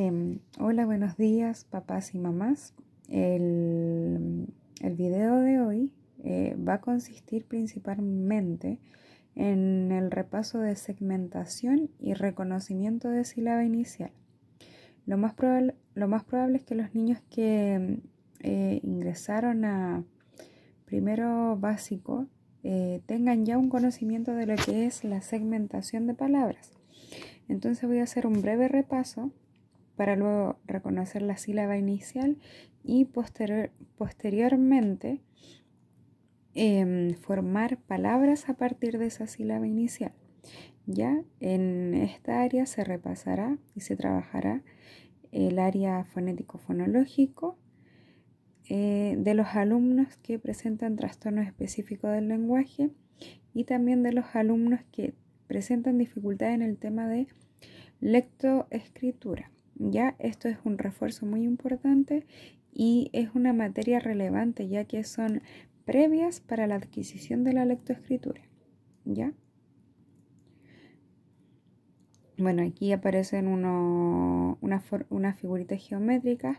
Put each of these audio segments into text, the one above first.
Em, hola, buenos días papás y mamás. El, video de hoy eh, va a consistir principalmente en el repaso de segmentación y reconocimiento de sílaba inicial. Lo más, probable, es que los niños que eh, ingresaron a primero básico eh, tengan ya un conocimiento de lo que es la segmentación de palabras. Entonces voy a hacer un breve repaso para luego reconocer la sílaba inicial y posteriormente em, formar palabras a partir de esa sílaba inicial. Ya en esta área se repasará y se trabajará el área fonético-fonológico eh, de los alumnos que presentan trastorno específico del lenguaje y también de los alumnos que presentan dificultad en el tema de lectoescritura. Ya, esto es un refuerzo muy importante y es una materia relevante ya que son previas para la adquisición de la lectoescritura. ¿Ya? Bueno, aquí aparecen unas figuritas geométricas,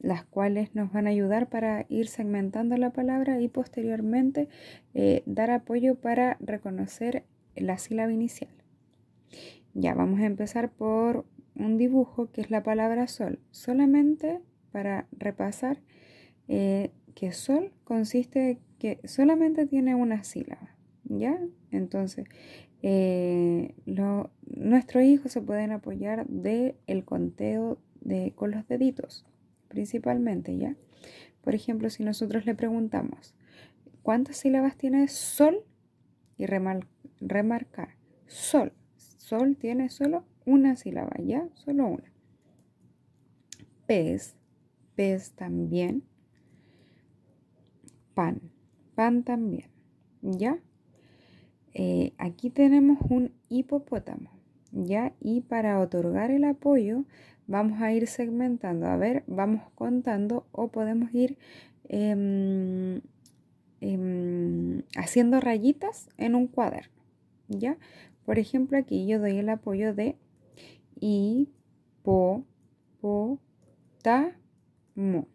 las cuales nos van a ayudar para ir segmentando la palabra y posteriormente eh, dar apoyo para reconocer la sílaba inicial. Ya, vamos a empezar por un dibujo que es la palabra sol, solamente para repasar eh, que sol consiste que solamente tiene una sílaba, ¿ya? Entonces, eh, nuestros hijos se pueden apoyar del el conteo de, con los deditos, principalmente, ¿ya? Por ejemplo, si nosotros le preguntamos, ¿cuántas sílabas tiene sol? Y remarcar, sol. Sol tiene solo una sílaba, ya, solo una. Pez, pez también. Pan, pan también, ya. Eh, aquí tenemos un hipopótamo, ya, y para otorgar el apoyo vamos a ir segmentando, a ver, vamos contando o podemos ir em, em, haciendo rayitas en un cuaderno, ya. Por ejemplo, aquí yo doy el apoyo de mo.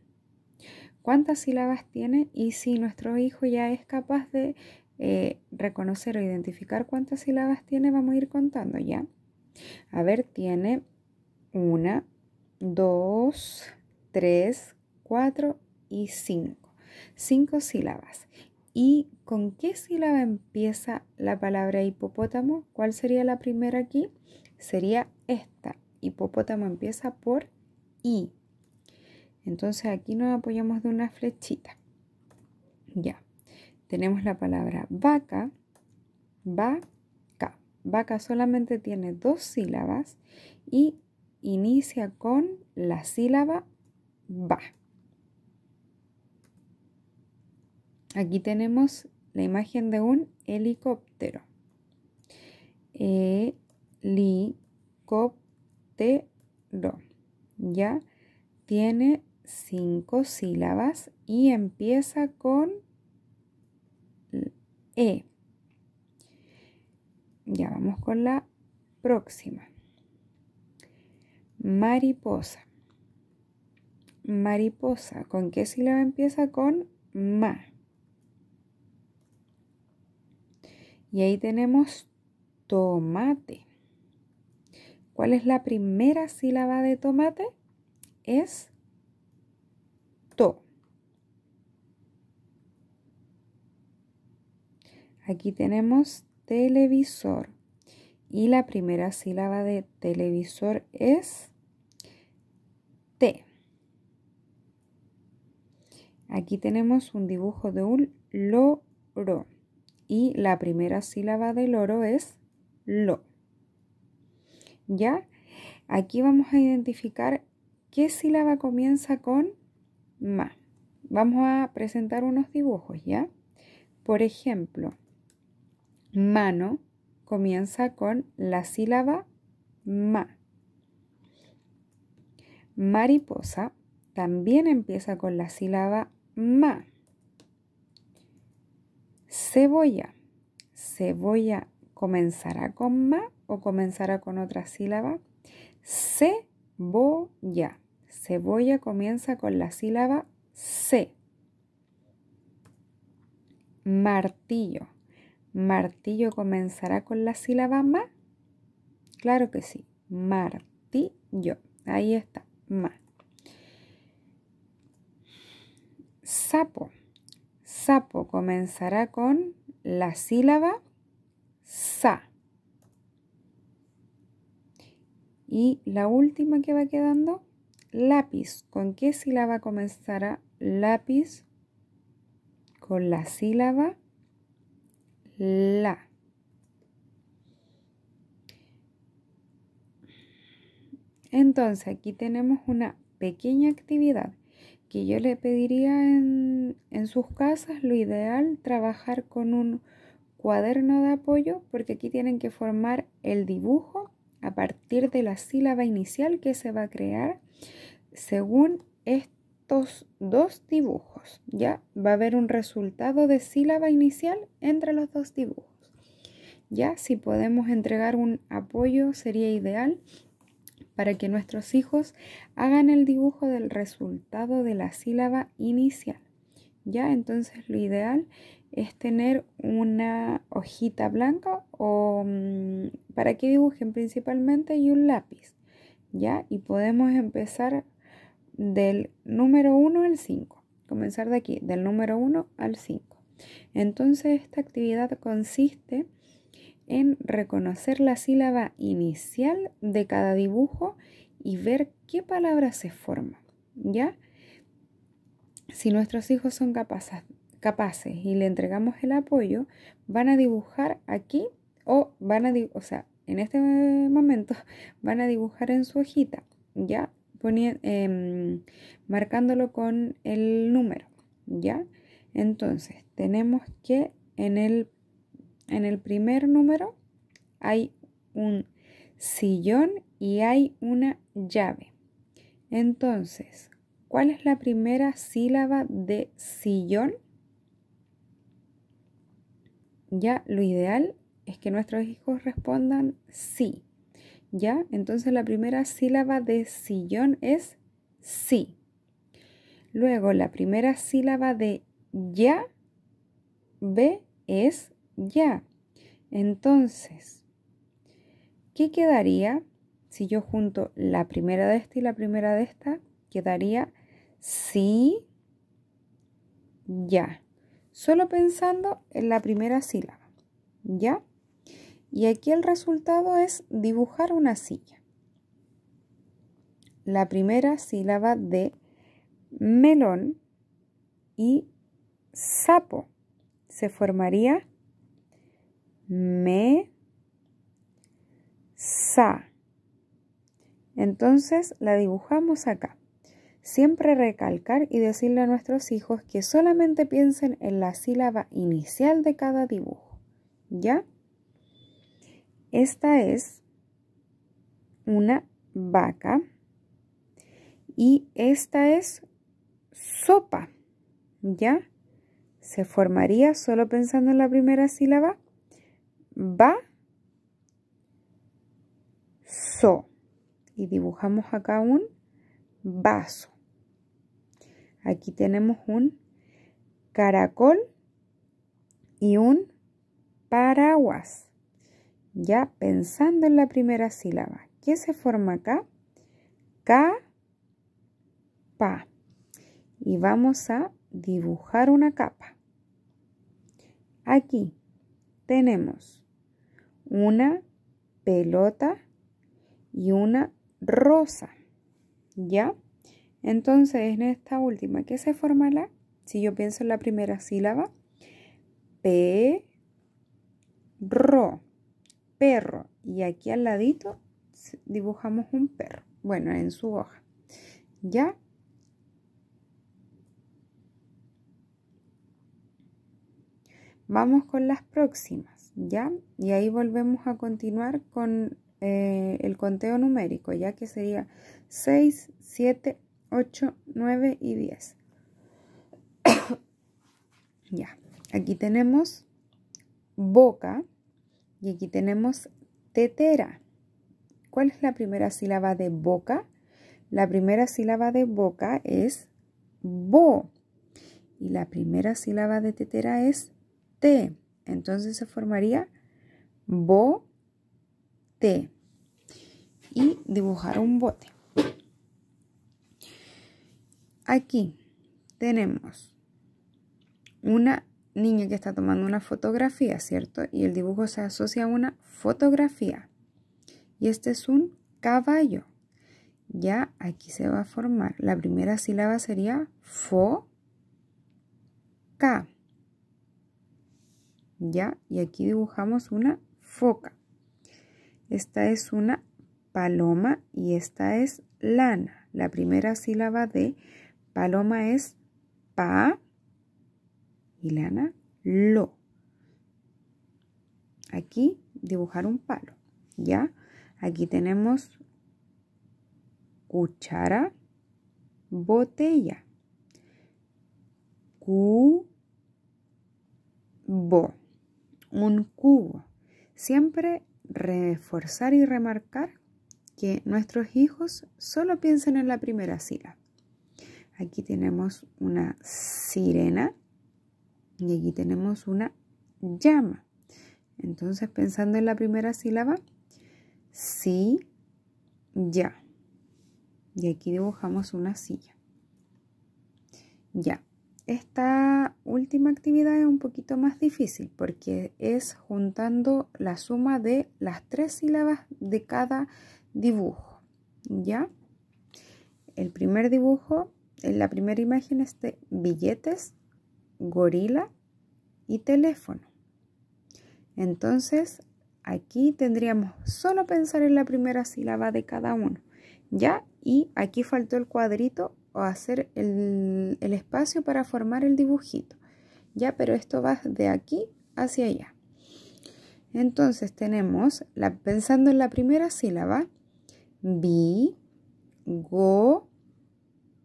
¿Cuántas sílabas tiene? Y si nuestro hijo ya es capaz de eh, reconocer o identificar cuántas sílabas tiene, vamos a ir contando ya. A ver, tiene una, dos, tres, cuatro y cinco. Cinco sílabas. ¿Y con qué sílaba empieza la palabra hipopótamo? ¿Cuál sería la primera aquí? Sería esta. Hipopótamo empieza por I. Entonces aquí nos apoyamos de una flechita. Ya. Tenemos la palabra vaca. Vaca. Vaca solamente tiene dos sílabas y inicia con la sílaba va. Aquí tenemos la imagen de un helicóptero. Helicóptero. Ya tiene cinco sílabas y empieza con E. Ya vamos con la próxima. Mariposa. Mariposa. ¿Con qué sílaba empieza? Con ma. Y ahí tenemos tomate. ¿Cuál es la primera sílaba de tomate? Es to. Aquí tenemos televisor. Y la primera sílaba de televisor es T. Aquí tenemos un dibujo de un loro y la primera sílaba del oro es lo. ¿Ya? Aquí vamos a identificar qué sílaba comienza con ma. Vamos a presentar unos dibujos, ¿ya? Por ejemplo, mano comienza con la sílaba ma. Mariposa también empieza con la sílaba ma. Cebolla. Cebolla comenzará con ma o comenzará con otra sílaba. Cebolla. Cebolla comienza con la sílaba C. Martillo. Martillo comenzará con la sílaba ma. Claro que sí. Martillo. Ahí está. Ma. Sapo sapo comenzará con la sílaba sa. Y la última que va quedando, lápiz. ¿Con qué sílaba comenzará lápiz? Con la sílaba la. Entonces aquí tenemos una pequeña actividad que yo le pediría en, en sus casas lo ideal trabajar con un cuaderno de apoyo porque aquí tienen que formar el dibujo a partir de la sílaba inicial que se va a crear según estos dos dibujos. Ya va a haber un resultado de sílaba inicial entre los dos dibujos. Ya si podemos entregar un apoyo sería ideal para que nuestros hijos hagan el dibujo del resultado de la sílaba inicial. ¿Ya? Entonces lo ideal es tener una hojita blanca o mm, para que dibujen principalmente y un lápiz. ¿Ya? Y podemos empezar del número 1 al 5. Comenzar de aquí, del número 1 al 5. Entonces esta actividad consiste en reconocer la sílaba inicial de cada dibujo y ver qué palabra se forma, ¿ya? Si nuestros hijos son capaces, capaces y le entregamos el apoyo, van a dibujar aquí o van a, o sea, en este momento van a dibujar en su hojita, ¿ya? poniendo em, marcándolo con el número, ¿ya? Entonces, tenemos que en el en el primer número hay un sillón y hay una llave. Entonces, ¿cuál es la primera sílaba de sillón? Ya lo ideal es que nuestros hijos respondan sí. ¿Ya? Entonces la primera sílaba de sillón es sí. Luego la primera sílaba de ya, ve es ya, entonces, ¿qué quedaría si yo junto la primera de esta y la primera de esta? Quedaría sí, ya. Solo pensando en la primera sílaba. ¿Ya? Y aquí el resultado es dibujar una silla. La primera sílaba de melón y sapo se formaría me, sa. Entonces la dibujamos acá. Siempre recalcar y decirle a nuestros hijos que solamente piensen en la sílaba inicial de cada dibujo. ¿Ya? Esta es una vaca y esta es sopa. ¿Ya? Se formaría solo pensando en la primera sílaba va so y dibujamos acá un vaso aquí tenemos un caracol y un paraguas ya pensando en la primera sílaba ¿qué se forma acá? K pa y vamos a dibujar una capa aquí tenemos una pelota y una rosa. ¿Ya? Entonces, en esta última, ¿qué se forma la? Si yo pienso en la primera sílaba, P, ro, perro. Y aquí al ladito dibujamos un perro. Bueno, en su hoja. ¿Ya? Vamos con las próximas. ¿ya? Y ahí volvemos a continuar con eh, el conteo numérico, ya que sería 6, 7, 8, 9 y 10. ya, aquí tenemos boca y aquí tenemos tetera. ¿Cuál es la primera sílaba de boca? La primera sílaba de boca es bo y la primera sílaba de tetera es te. Entonces se formaría bote. Y dibujar un bote. Aquí tenemos una niña que está tomando una fotografía, ¿cierto? Y el dibujo se asocia a una fotografía. Y este es un caballo. Ya aquí se va a formar. La primera sílaba sería fo, ca. ¿ya? Y aquí dibujamos una foca. Esta es una paloma y esta es lana. La primera sílaba de paloma es pa y lana lo. Aquí dibujar un palo, ¿ya? Aquí tenemos cuchara, botella, bo un cubo. Siempre reforzar y remarcar que nuestros hijos solo piensen en la primera sílaba. Aquí tenemos una sirena y aquí tenemos una llama. Entonces, pensando en la primera sílaba, sí, ya. Y aquí dibujamos una silla. Ya esta última actividad es un poquito más difícil porque es juntando la suma de las tres sílabas de cada dibujo. ¿Ya? El primer dibujo, en la primera imagen es de billetes, gorila y teléfono. Entonces, aquí tendríamos solo pensar en la primera sílaba de cada uno. ¿Ya? Y aquí faltó el cuadrito o hacer el, espacio para formar el dibujito. Ya, pero esto va de aquí hacia allá. Entonces tenemos, pensando en la primera sílaba, bi, go,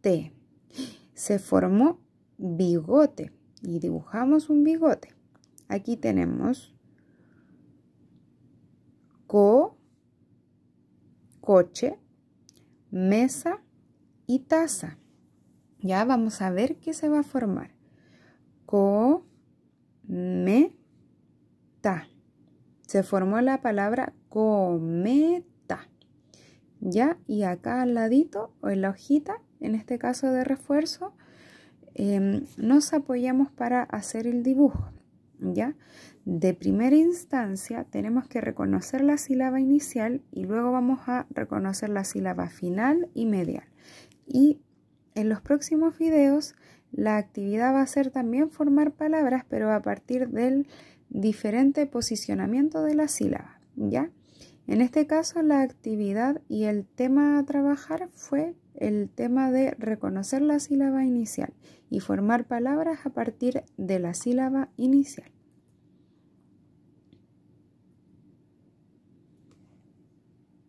te. Se formó bigote y dibujamos un bigote. Aquí tenemos co, coche, mesa, y taza. Ya vamos a ver qué se va a formar. Cometa. Se formó la palabra cometa. Ya, y acá al ladito, o en la hojita, en este caso de refuerzo, em, nos apoyamos para hacer el dibujo. ¿Ya? De primera instancia tenemos que reconocer la sílaba inicial y luego vamos a reconocer la sílaba final y medial. Y en los próximos videos la actividad va a ser también formar palabras, pero a partir del diferente posicionamiento de la sílaba, ¿ya? En este caso la actividad y el tema a trabajar fue el tema de reconocer la sílaba inicial y formar palabras a partir de la sílaba inicial.